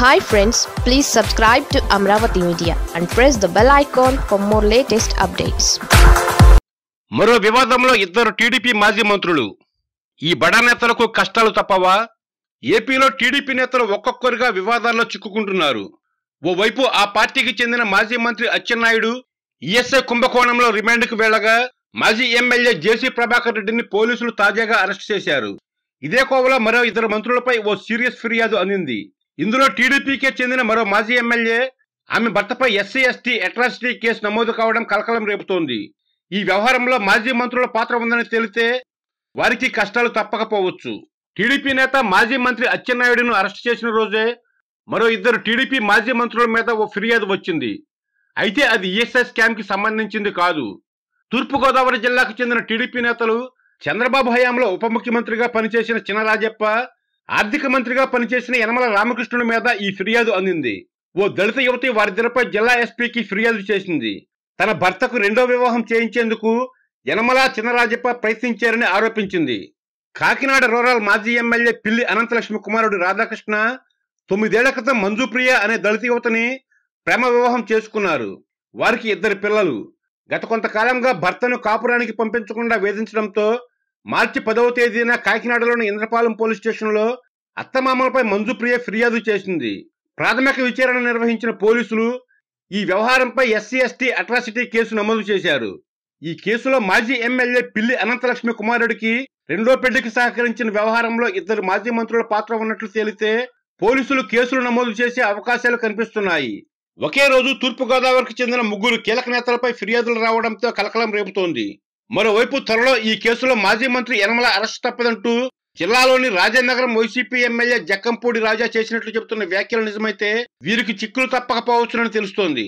hi friends please subscribe to Amaravati media and press the bell icon for more latest updates మరో వివాదంలో ఇద్దరు TDP మాజీ మంత్రులు ఈ బడా నేతలకు కష్టాలు తప్పవా ఏపీలో టీడీపీ నేతలు ఒక్కొక్కరుగా వివాదాల్లో చిక్కుకుంటున్నారు ఓవైపు ఆ పార్టీకి చెందిన మాజీ మంత్రి అచ్చెన్నాయుడు ఈఎస్ఐ కుంభకోణంలో రిమాండ్కు వెళ్లగా మాజీ ఎమ్మెల్యే జేసీ ప్రభాకర్ రెడ్డిని పోలీసులు తాజాగా అరెస్ట్ చేశారు ఇదే కోవలో మరో ఇద్దరు మంత్రులపై ఓ సీరియస్ ఫిర్యాదు అందింది ఇందులో టీడీపీకే చెందిన మరో మాజీ ఎమ్మెల్యే ఆమె భర్తపై ఎస్సీ ఎస్టీ అట్రాసిటీ కేసు నమోదు కావడం కలకలం రేపుతోంది ఈ వ్యవహారంలో మాజీ మంత్రుల పాత్ర ఉందని తెలితే వారికి కష్టాలు తప్పకపోవచ్చు టీడీపీ నేత మాజీ మంత్రి అచ్చెన్నాయుడును అరెస్ట్ చేసిన రోజే మరో ఇద్దరు టీడీపీ మాజీ మంత్రుల మీద ఓ ఫిర్యాదు వచ్చింది అయితే అది ఈఎస్ఐ స్కామ్కి సంబంధించింది కాదు తూర్పుగోదావరి జిల్లాకు చెందిన టీడీపీ నేతలు చంద్రబాబు హయాంలో ఉప ముఖ్యమంత్రిగా పనిచేసిన చినరాజప్ప ఆర్థిక మంత్రిగా పనిచేసిన యనమల రామకృష్ణుడి మీద ఈ ఫిర్యాదు అందింది ఓ దళిత యువతి వారిద్దరిపై జిల్లా ఎస్పీకి ఫిర్యాదు చేసింది తన భర్తకు రెండో వివాహం చేయించేందుకు యనమల చిన్నరాజప్ప ప్రయత్నించారని ఆరోపించింది కాకినాడ రూరల్ మాజీ ఎమ్మెల్యే పిల్లి అనంతలక్ష్మి కుమారుడు రాధాకృష్ణ తొమ్మిదేళ్ల క్రితం మంజుప్రియ అనే దళిత యువతని ప్రేమ వివాహం చేసుకున్నారు వారికి ఇద్దరు పిల్లలు గత కొంతకాలంగా భర్తను కాపురానికి పంపించకుండా వేధించడంతో మార్చి పదవ తేదీన కాకినాడలోని ఇంద్రపాలెం పోలీస్ స్టేషన్లో అత్తమామలపై మంజుప్రియ ఫిర్యాదు చేసింది ప్రాథమిక విచారణ నిర్వహించిన పోలీసులు ఈ వ్యవహారంపై ఎస్సీ ఎస్టీ అట్రాసిటీ కేసు నమోదు చేశారు ఈ కేసులో మాజీ ఎమ్మెల్యే పిల్లి అనంతలక్ష్మి కుమారుడికి రెండో పెళ్లికి సహకరించిన వ్యవహారంలో ఇద్దరు మాజీ మంత్రుల పాత్ర ఉన్నట్లు తేలితే పోలీసులు కేసులు నమోదు చేసే అవకాశాలు కనిపిస్తున్నాయి ఒకే రోజు తూర్పుగోదావరికి చెందిన ముగ్గురు కీలక నేతలపై ఫిర్యాదులు రావడంతో కలకలం రేపుతోంది మరోవైపు త్వరలో ఈ కేసులో మాజీ మంత్రి యనమల అరెస్ట్ తప్పదంటూ జిల్లాలోని రాజానగరం వైసీపీ ఎమ్మెల్యే జక్కంపూడి రాజా చేసినట్లు చెబుతున్న వ్యాఖ్యలు నిజమైతే వీరికి చిక్కులు తప్పకపోవచ్చునని తెలుస్తోంది